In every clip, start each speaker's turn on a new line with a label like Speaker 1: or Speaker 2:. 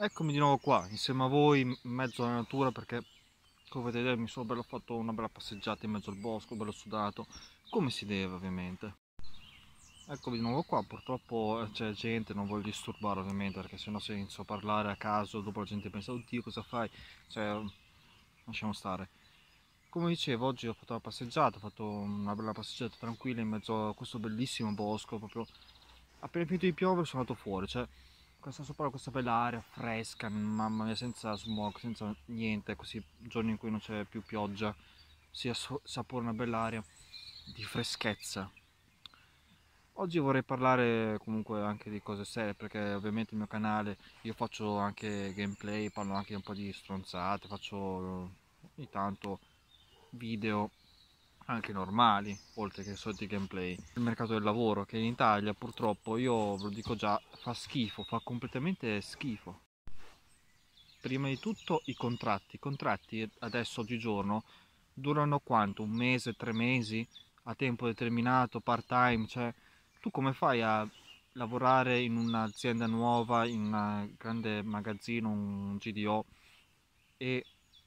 Speaker 1: Eccomi di nuovo qua, insieme a voi, in mezzo alla natura, perché come potete vedere mi sono bello fatto una bella passeggiata in mezzo al bosco, bello sudato, come si deve ovviamente. Eccomi di nuovo qua, purtroppo eh, c'è gente, non voglio disturbare ovviamente, perché sennò se inizio a parlare a caso, dopo la gente pensa, oddio cosa fai, cioè lasciamo stare. Come dicevo, oggi ho fatto una passeggiata, ho fatto una bella passeggiata tranquilla in mezzo a questo bellissimo bosco, proprio appena finito di piovere sono andato fuori, cioè questa sopra questa bella aria fresca, mamma mia, senza smog, senza niente, così giorni in cui non c'è più pioggia, si assapora una bella aria di freschezza. Oggi vorrei parlare comunque anche di cose serie perché ovviamente il mio canale io faccio anche gameplay, parlo anche di un po' di stronzate, faccio ogni tanto video anche normali, oltre che soliti gameplay. Il mercato del lavoro che in Italia purtroppo, io ve lo dico già, fa schifo, fa completamente schifo. Prima di tutto i contratti. I contratti adesso oggigiorno durano quanto? Un mese, tre mesi? A tempo determinato, part time? Cioè, tu come fai a lavorare in un'azienda nuova, in un grande magazzino, un GDO e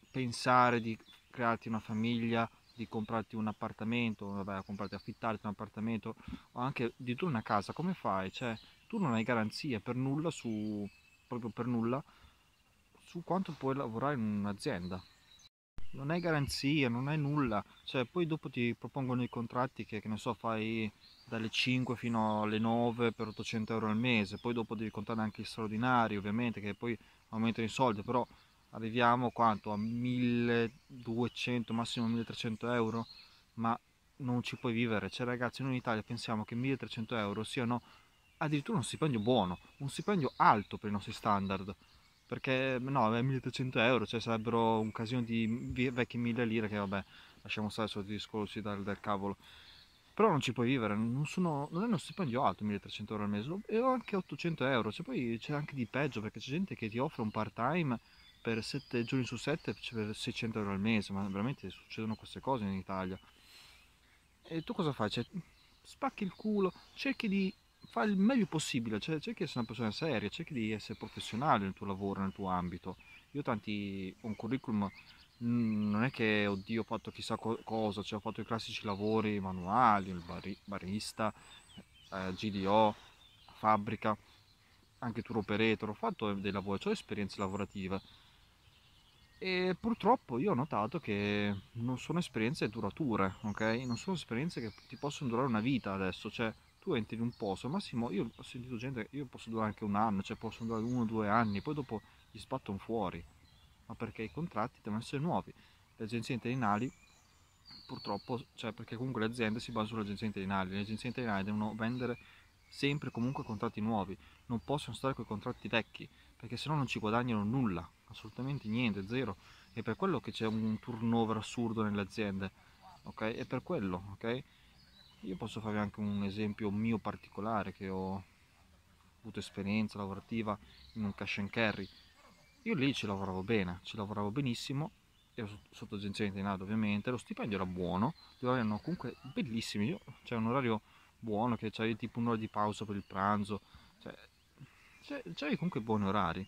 Speaker 1: pensare di crearti una famiglia, di comprarti un appartamento, vabbè, comprarti, affittarti un appartamento, o anche di tu una casa, come fai? Cioè, tu non hai garanzie per nulla su, proprio per nulla, su quanto puoi lavorare in un'azienda. Non hai garanzie, non hai nulla, cioè poi dopo ti propongono i contratti che, che ne so, fai dalle 5 fino alle 9 per 800 euro al mese, poi dopo devi contare anche gli straordinari ovviamente che poi aumentano i soldi, però arriviamo quanto a 1200 massimo 1300 euro ma non ci puoi vivere cioè ragazzi noi in Italia pensiamo che 1300 euro siano addirittura uno stipendio buono un stipendio alto per i nostri standard perché no 1300 euro cioè sarebbero un casino di vecchi 1000 lire che vabbè lasciamo stare i sui discorsi dal, del cavolo però non ci puoi vivere, non, sono, non, è uno stipendio alto 1300 euro al mese, e anche 800 euro, cioè poi c'è anche di peggio perché c'è gente che ti offre un part time per 7 giorni su 7 per 600 euro al mese, ma veramente succedono queste cose in Italia. E tu cosa fai? Cioè, spacchi il culo, cerchi di fare il meglio possibile, cioè, cerchi di essere una persona seria, cerchi di essere professionale nel tuo lavoro, nel tuo ambito. Io tanti, ho un curriculum, mm, non è che, oddio, ho fatto chissà cosa, cioè ho fatto i classici lavori manuali, il bari, barista, eh, GDO, fabbrica, anche tour operator, ho fatto dei lavori, ho esperienze lavorative e purtroppo io ho notato che non sono esperienze durature, ok? Non sono esperienze che ti possono durare una vita adesso, cioè tu entri in un posto, massimo io ho sentito gente che io posso durare anche un anno, cioè possono durare uno o due anni, poi dopo gli spattano fuori, ma perché i contratti devono essere nuovi. Le agenzie interinali purtroppo, cioè perché comunque le aziende si basano sulle agenzie interinali, le agenzie interinali devono vendere sempre comunque contratti nuovi, non possono stare con i contratti vecchi perché sennò non ci guadagnano nulla, assolutamente niente, zero. È per quello che c'è un turnover assurdo nelle aziende, ok? È per quello, ok? Io posso farvi anche un esempio mio particolare che ho avuto esperienza lavorativa in un cash and carry. Io lì ci lavoravo bene, ci lavoravo benissimo, ero sotto agenzia internata ovviamente, lo stipendio era buono, gli orari erano comunque bellissimi, c'era un orario buono che c'era tipo un'ora di pausa per il pranzo, c'avevi comunque buoni orari,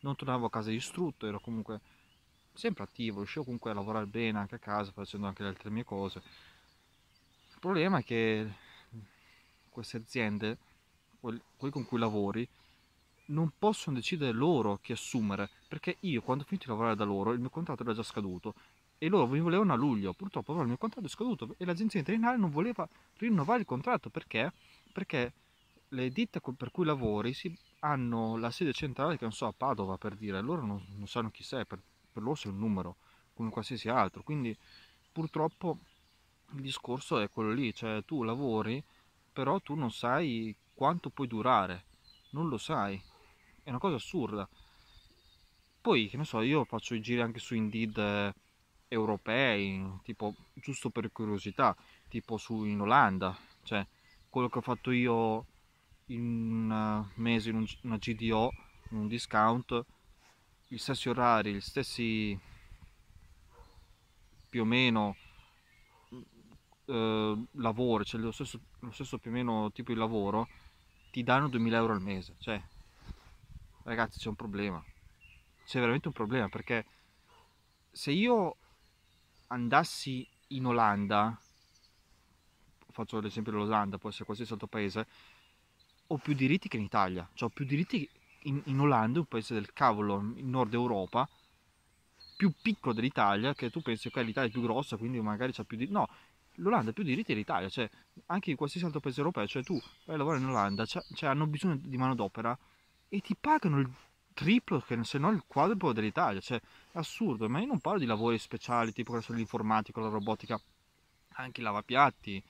Speaker 1: non tornavo a casa distrutto, ero comunque sempre attivo, riuscivo comunque a lavorare bene anche a casa facendo anche le altre mie cose. Il problema è che queste aziende, quelli con cui lavori, non possono decidere loro chi assumere, perché io quando ho finito di lavorare da loro il mio contratto era già scaduto e loro mi volevano a luglio, purtroppo però il mio contratto è scaduto e l'agenzia interinale non voleva rinnovare il contratto perché? Perché le ditte per cui lavori si hanno la sede centrale che non so a Padova per dire, loro non, non sanno chi sei, per, per loro sei un numero, come qualsiasi altro, quindi purtroppo il discorso è quello lì, cioè tu lavori, però tu non sai quanto puoi durare, non lo sai, è una cosa assurda. Poi, che ne so, io faccio i giri anche su Indeed eh, europei, tipo giusto per curiosità, tipo su in Olanda, cioè quello che ho fatto io in un mese in una GDO, in un discount, gli stessi orari, gli stessi più o meno eh, lavori, cioè lo stesso, lo stesso più o meno tipo di lavoro, ti danno 2000 euro al mese. Cioè, ragazzi, c'è un problema. C'è veramente un problema perché se io andassi in Olanda, faccio l'esempio dell'Olanda, può essere qualsiasi altro paese, ho più diritti che in Italia, cioè ho più diritti in, in Olanda, un paese del cavolo, in nord Europa, più piccolo dell'Italia, che tu pensi che okay, l'Italia è più grossa, quindi magari c'ha più diritti, no, l'Olanda ha più diritti dell'Italia, cioè anche in qualsiasi altro paese europeo, cioè tu vai a lavorare in Olanda, cioè, cioè hanno bisogno di manodopera e ti pagano il triplo, se no il quadruplo dell'Italia, cioè assurdo, ma io non parlo di lavori speciali tipo l'informatica, la robotica, anche i lavapiatti,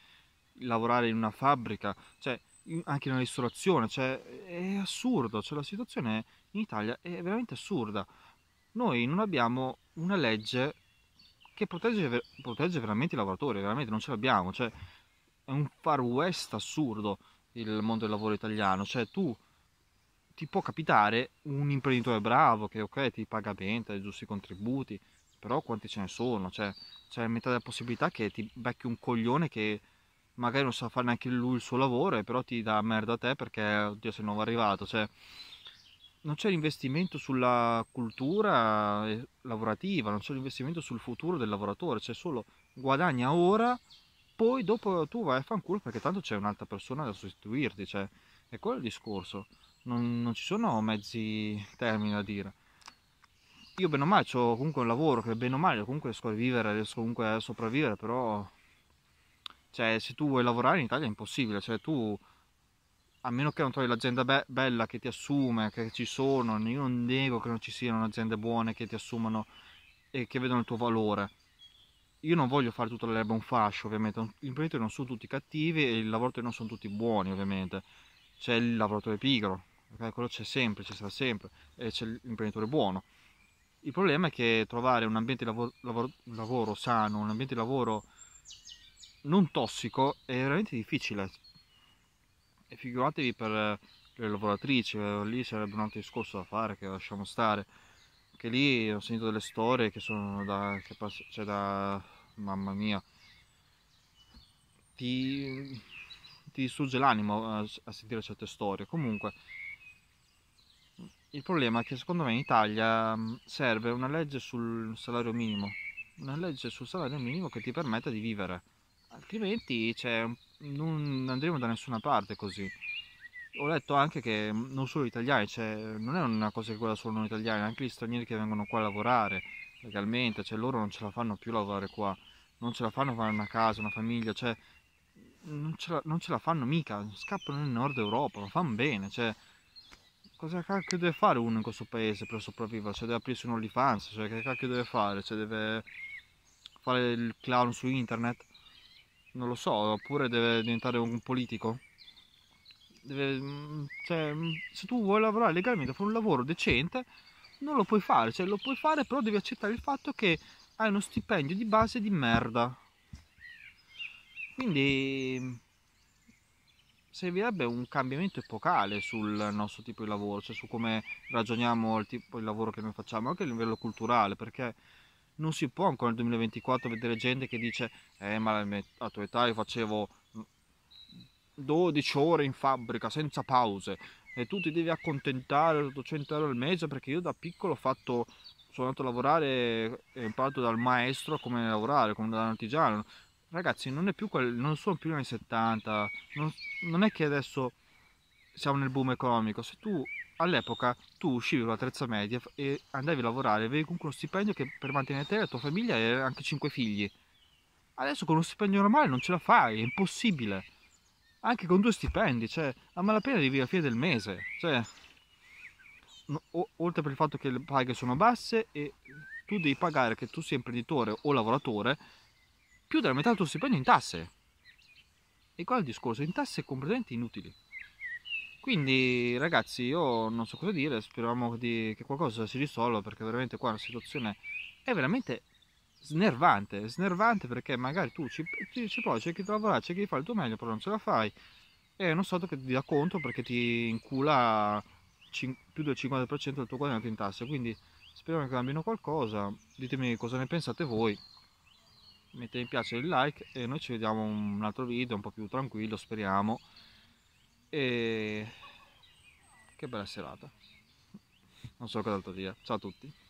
Speaker 1: lavorare in una fabbrica, cioè anche nella ristorazione, cioè è assurdo, cioè, la situazione in Italia è veramente assurda. Noi non abbiamo una legge che protegge, protegge veramente i lavoratori, veramente non ce l'abbiamo, cioè è un far west assurdo il mondo del lavoro italiano, cioè tu ti può capitare un imprenditore bravo che ok ti paga bene, ti i giusti contributi, però quanti ce ne sono? Cioè c'è metà della possibilità che ti becchi un coglione che magari non sa fare neanche lui il suo lavoro, però ti dà merda a te perché, oddio, sei nuovo arrivato, cioè non c'è l'investimento sulla cultura eh, lavorativa, non c'è l'investimento sul futuro del lavoratore, c'è cioè, solo guadagna ora, poi dopo tu vai a fanculo perché tanto c'è un'altra persona da sostituirti, cioè è quello il discorso, non, non ci sono mezzi termini a dire. Io bene o male ho comunque un lavoro che bene o male comunque riesco a vivere, riesco comunque a sopravvivere, però cioè, se tu vuoi lavorare in Italia è impossibile, cioè tu a meno che non trovi l'azienda be bella che ti assume, che ci sono, io non nego che non ci siano aziende buone che ti assumano e che vedono il tuo valore. Io non voglio fare tutta l'erba un fascio, ovviamente, gli imprenditori non sono tutti cattivi e i lavoratori non sono tutti buoni, ovviamente. C'è il lavoratore pigro, okay? quello c'è sempre, ci sarà sempre, e c'è l'imprenditore buono. Il problema è che trovare un ambiente di lavoro, lavoro, lavoro sano, un ambiente di lavoro non tossico è veramente difficile e figuratevi per eh, le lavoratrici eh, lì sarebbe un altro discorso da fare che lasciamo stare che lì ho sentito delle storie che sono da, che pass- cioè da mamma mia ti, ti distrugge l'animo a, eh, a sentire certe storie comunque il problema è che secondo me in Italia mm, serve una legge sul salario minimo una legge sul salario minimo che ti permetta di vivere altrimenti cioè, non andremo da nessuna parte così. Ho letto anche che non solo gli italiani, cioè, non è una cosa che riguarda solo noi italiani, anche gli stranieri che vengono qua a lavorare legalmente, cioè, loro non ce la fanno più lavorare qua, non ce la fanno fare una casa, una famiglia, cioè, non, ce la, non ce la fanno mica, scappano nel nord Europa, lo fanno bene, cioè, cosa cacchio deve fare uno in questo paese per sopravvivere? Cioè deve aprirsi un OnlyFans, cioè che cacchio deve fare? Cioè deve fare il clown su internet? non lo so, oppure deve diventare un politico. Deve, mm, cioè, mm, se tu vuoi lavorare legalmente, fare un lavoro decente, non lo puoi fare, cioè lo puoi fare, però devi accettare il fatto che hai uno stipendio di base di merda. Quindi servirebbe un cambiamento epocale sul nostro tipo di lavoro, cioè su come ragioniamo il tipo di lavoro che noi facciamo, anche a livello culturale, perché non si può ancora nel 2024 vedere gente che dice eh ma a tua età io facevo 12 ore in fabbrica senza pause e tu ti devi accontentare 800 euro al mese perché io da piccolo ho fatto sono andato a lavorare e imparato dal maestro come lavorare, come da un artigiano. Ragazzi, non, quel, non sono più gli anni 70, non, non è che adesso siamo nel boom economico, se tu all'epoca tu uscivi con la terza media e andavi a lavorare, avevi comunque uno stipendio che per mantenere te, e la tua famiglia e anche cinque figli. Adesso con uno stipendio normale non ce la fai, è impossibile. Anche con due stipendi, cioè, a malapena arrivi alla fine del mese. Cioè, no, oltre per il fatto che le paghe sono basse e tu devi pagare che tu sia imprenditore o lavoratore più della metà del tuo stipendio in tasse. E qua il discorso, in tasse completamente inutili. Quindi ragazzi io non so cosa dire, speriamo di, che qualcosa si risolva perché veramente qua la situazione è veramente snervante, snervante perché magari tu ci, ci, ci provi, cerchi di lavorare, cerchi di fare il tuo meglio, però non ce la fai e non so che ti dà conto perché ti incula più del 50% del tuo guadagno in tasse, quindi speriamo che cambino qualcosa, ditemi cosa ne pensate voi, mettete mi piace il like e noi ci vediamo un altro video un po' più tranquillo, speriamo e che bella serata non so cos'altro dire ciao a tutti